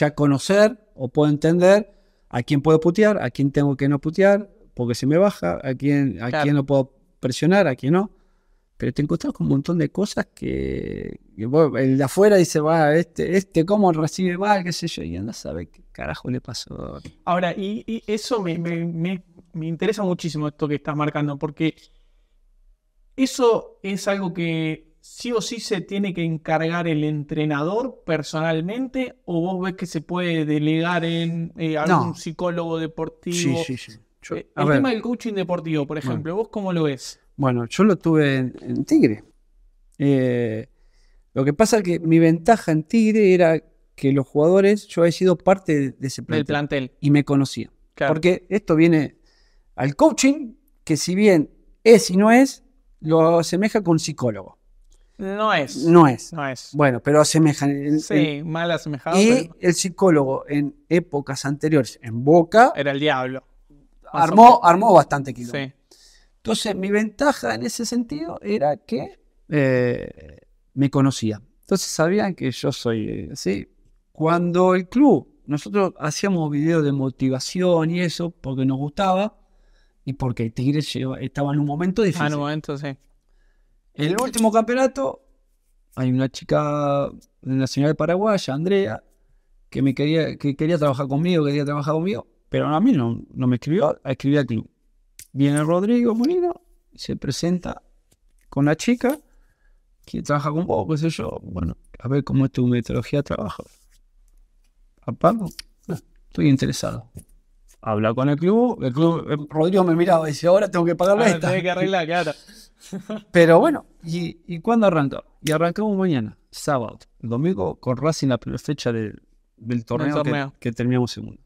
ya conocer o puedo entender a quién puedo putear, a quién tengo que no putear, porque se me baja, a quién, a quién lo puedo presionar, a quién no. Pero te encuentras con un montón de cosas que, el de afuera dice, va, este, este cómo recibe mal, qué sé yo, y anda a qué carajo le pasó. Ahora, y, y eso me, me, me interesa muchísimo esto que estás marcando, porque eso es algo que sí o sí se tiene que encargar el entrenador personalmente o vos ves que se puede delegar en eh, algún psicólogo deportivo? Sí, sí, sí. Eh, el tema del coaching deportivo, por ejemplo, ¿vos cómo lo ves? Bueno, yo lo tuve en, Tigre. Eh, lo que pasa es que mi ventaja en Tigre era que los jugadores, yo he sido parte de ese plantel. Y me conocía. Porque esto viene al coaching, que si bien es y no es, lo asemeja con psicólogo. No es. No es. es. Bueno, pero asemejan. Sí, mal asemejado. Y el psicólogo en épocas anteriores, en Boca. Era el diablo. Armó, armó bastante equipo. Sí. Entonces, mi ventaja en ese sentido era que eh, me conocía. Entonces, sabían que yo soy así. Eh, Cuando el club, nosotros hacíamos videos de motivación y eso, porque nos gustaba y porque Tigres estaba en un momento difícil. Ah, en un momento, sí. En el último campeonato hay una chica de nacional paraguaya, Andrea, que me quería, que quería trabajar conmigo, quería trabajar conmigo, pero a mí no, no me escribió, escribí al club. Viene Rodrigo Molino, se presenta con la chica, que trabaja con vos, qué sé yo, bueno, a ver cómo es tu metodología de trabajo. Apago, estoy interesado. Habla con el club, el club, eh, Rodrigo me miraba y dice, ahora tengo que pagar ah, esta. Tengo que arreglar, claro. Pero bueno, ¿y, y cuándo arrancó? Y arrancamos mañana, sábado, domingo, con Racing la fecha del, torneo, Que, terminamos segundo.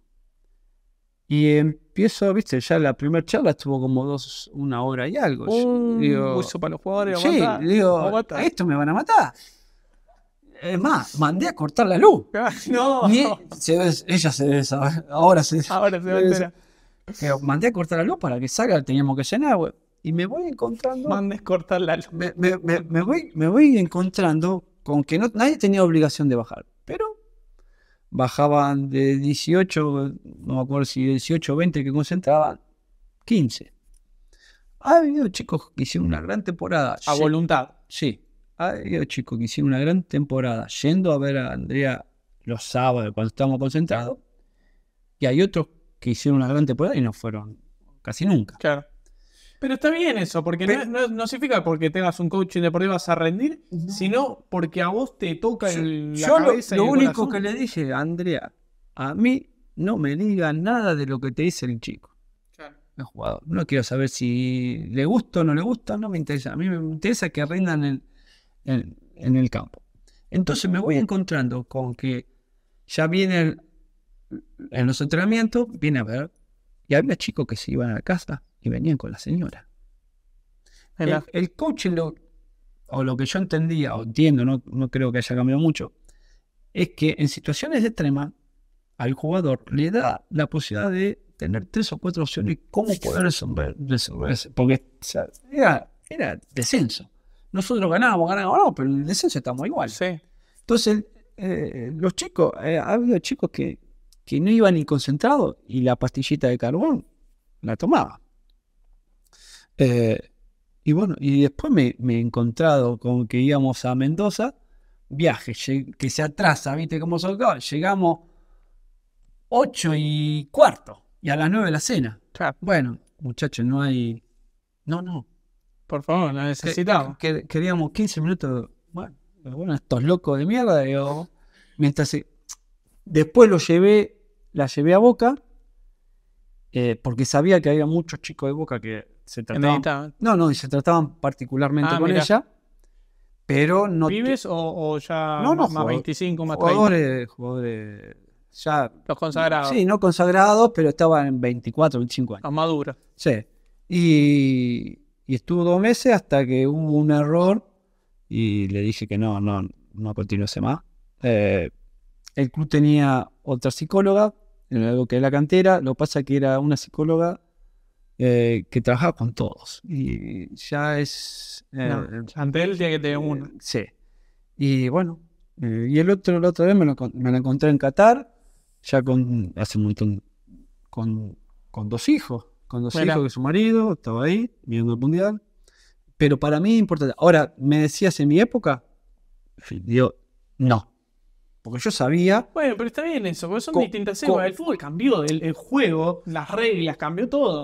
Y empiezo, viste, ya la primera charla estuvo como dos, una hora y algo. Un digo, para los jugadores. Sí, digo, esto me van a matar. Es más, mandé a cortar la luz. Ah, no. E, ella se debe saber. Ahora se, ahora se Mandé a cortar la luz para que salga, teníamos que llenar, güey y me voy encontrando. Mames, cortar la me, voy, me voy encontrando con que nadie tenía obligación de bajar, pero bajaban de 18, no me acuerdo si 18 o 20 que concentraban, 15. Ha habido chicos que hicieron una gran temporada. A voluntad. Sí. Ha habido chicos que hicieron una gran temporada yendo a ver a Andrea los sábados cuando estábamos concentrados. Y hay otros que hicieron una gran temporada y no fueron casi nunca. Claro. Pero está bien eso, porque no, significa porque tengas un coaching deportivo vas a rendir, sino porque a vos te toca el. La yo cabeza lo, lo único que le dije, Andrea, a mí no me diga nada de lo que te dice el chico. Claro. No, no quiero saber si le gusta o no le gusta, no me interesa. A mí me interesa que rindan en, el campo. Entonces me voy encontrando con que ya viene el, en los entrenamientos, viene a ver y había chicos que se iban a la casa y venían con la señora. El, coaching, o lo que yo entendía, o entiendo, no, creo que haya cambiado mucho, es que en situaciones extremas al jugador le da la posibilidad de tener tres o cuatro opciones cómo poder resolver, resolverse. Porque era, descenso. Nosotros ganábamos, ganábamos, no, pero en el descenso estamos igual. Entonces, eh, los chicos, eh, ha habido chicos que que no iba ni concentrado y la pastillita de carbón la tomaba. Eh, y bueno, y después me, he encontrado con que íbamos a Mendoza, viaje que se atrasa, ¿viste cómo son? Llegamos 8 y cuarto y a las 9 de la cena. Bueno, muchachos, no hay. No, no. Por favor, la necesitamos. queríamos 15 minutos. Bueno, estos locos de mierda, digo. Mientras Después lo llevé, la llevé a Boca, eh, porque sabía que había muchos chicos de Boca que se trataban. No, no, y se trataban particularmente ah, con ella. Pero no. ¿Vives o, ya no, no, más, 25, más jugadores, 30? Jugadores ya. Los consagrados. Sí, no consagrados, pero estaban en 24, 25 años. Los maduros. Sí. Y, y estuvo dos meses hasta que hubo un error y le dije que no, no, no continuase más. Eh, el club tenía otra psicóloga, en lo que es la cantera, lo que pasa que era una psicóloga eh, que trabajaba con todos. Y ya es... Eh, él tiene que tener eh, una. sí. Y bueno, eh, y el otro, la otra vez me lo, encontré en Qatar, ya con, hace un montón, con, dos hijos, con dos hijos de su marido, estaba ahí, viendo el mundial pero para mí es importante. Ahora, me decías en mi época, yo no. Porque yo sabía. Bueno, pero está bien eso, porque son distintas épocas. El fútbol cambió, el, juego, las reglas, cambió todo.